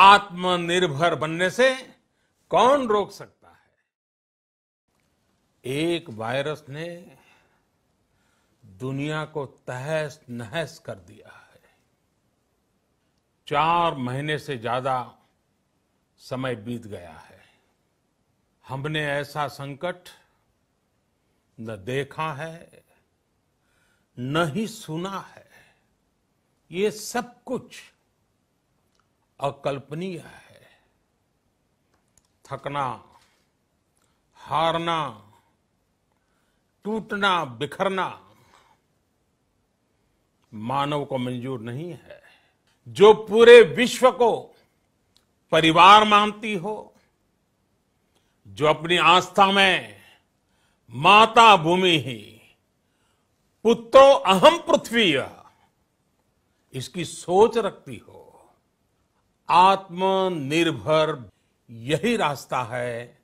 आत्मनिर्भर बनने से कौन रोक सकता है एक वायरस ने दुनिया को तहस नहस कर दिया है चार महीने से ज्यादा समय बीत गया है हमने ऐसा संकट न देखा है न ही सुना है ये सब कुछ अकल्पनीय है थकना हारना टूटना बिखरना मानव को मंजूर नहीं है जो पूरे विश्व को परिवार मानती हो जो अपनी आस्था में माता भूमि ही पुत्रो अहम पृथ्वी इसकी सोच रखती हो आत्मनिर्भर यही रास्ता है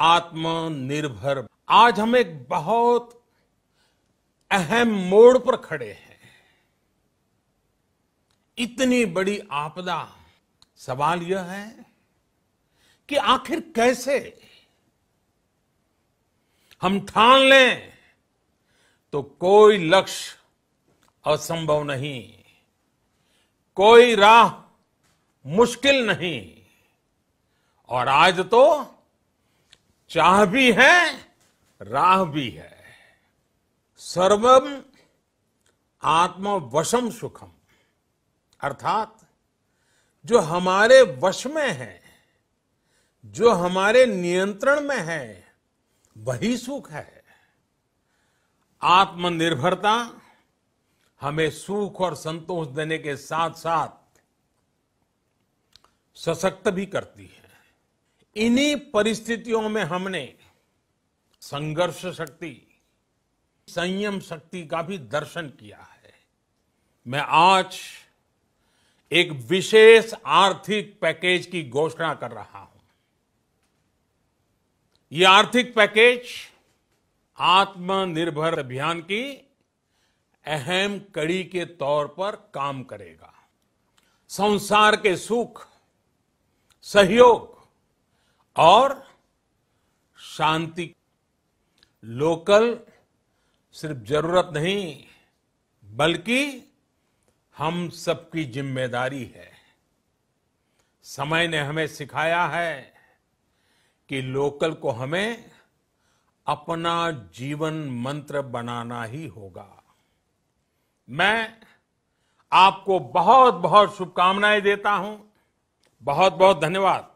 आत्मनिर्भर आज हम एक बहुत अहम मोड़ पर खड़े हैं इतनी बड़ी आपदा सवाल यह है कि आखिर कैसे हम ठान लें तो कोई लक्ष्य असंभव नहीं कोई राह मुश्किल नहीं और आज तो चाह भी है राह भी है सर्वम आत्मवशम सुखम अर्थात जो हमारे वश में है जो हमारे नियंत्रण में है वही सुख है आत्मनिर्भरता हमें सुख और संतोष देने के साथ साथ सशक्त भी करती है इन्हीं परिस्थितियों में हमने संघर्ष शक्ति संयम शक्ति का भी दर्शन किया है मैं आज एक विशेष आर्थिक पैकेज की घोषणा कर रहा हूं ये आर्थिक पैकेज आत्मनिर्भर अभियान की अहम कड़ी के तौर पर काम करेगा संसार के सुख सहयोग और शांति लोकल सिर्फ जरूरत नहीं बल्कि हम सबकी जिम्मेदारी है समय ने हमें सिखाया है कि लोकल को हमें अपना जीवन मंत्र बनाना ही होगा मैं आपको बहुत बहुत शुभकामनाएं देता हूं बहुत बहुत धन्यवाद